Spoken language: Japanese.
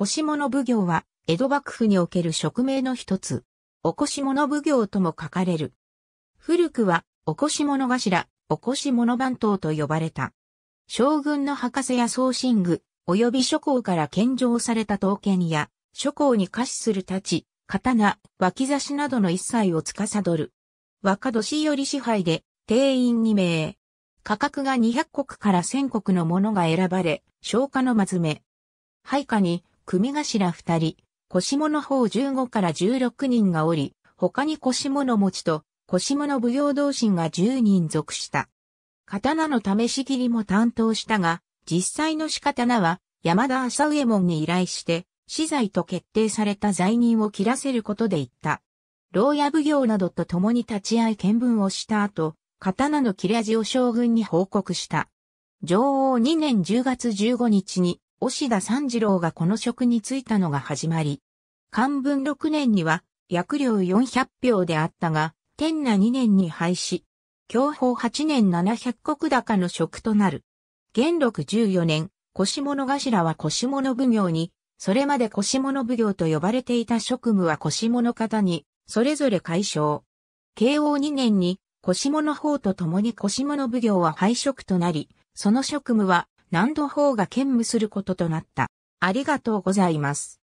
腰物奉行は、江戸幕府における職名の一つ。お腰物奉行とも書かれる。古くは、お腰物頭、お腰物番頭と呼ばれた。将軍の博士や送信具、及び諸侯から献上された刀剣や、諸侯に貸しする太刀、刀、脇差しなどの一切を司る。若年より支配で、定員2名。価格が200国から1000国のものが選ばれ、消化のまずめ。配下に、組頭二人、腰物法十五から十六人がおり、他に腰物持ちと腰物舞踊同心が十人属した。刀の試し切りも担当したが、実際の仕刀は山田浅右衛門に依頼して、資材と決定された罪人を切らせることで言った。牢屋奉行などと共に立ち会い見分をした後、刀の切れ味を将軍に報告した。女王2年10月15日に押田三次郎がこの職に就いたのが始まり、漢文6年には、薬量400票であったが、天那2年に廃止。教法8年700高の職となる。元禄14年、腰物頭は腰物奉行に、それまで腰物奉行と呼ばれていた職務は腰物方に、それぞれ解消。慶応2年に、腰物法と共に腰物奉行は廃職となり、その職務は南土法が兼務することとなった。ありがとうございます。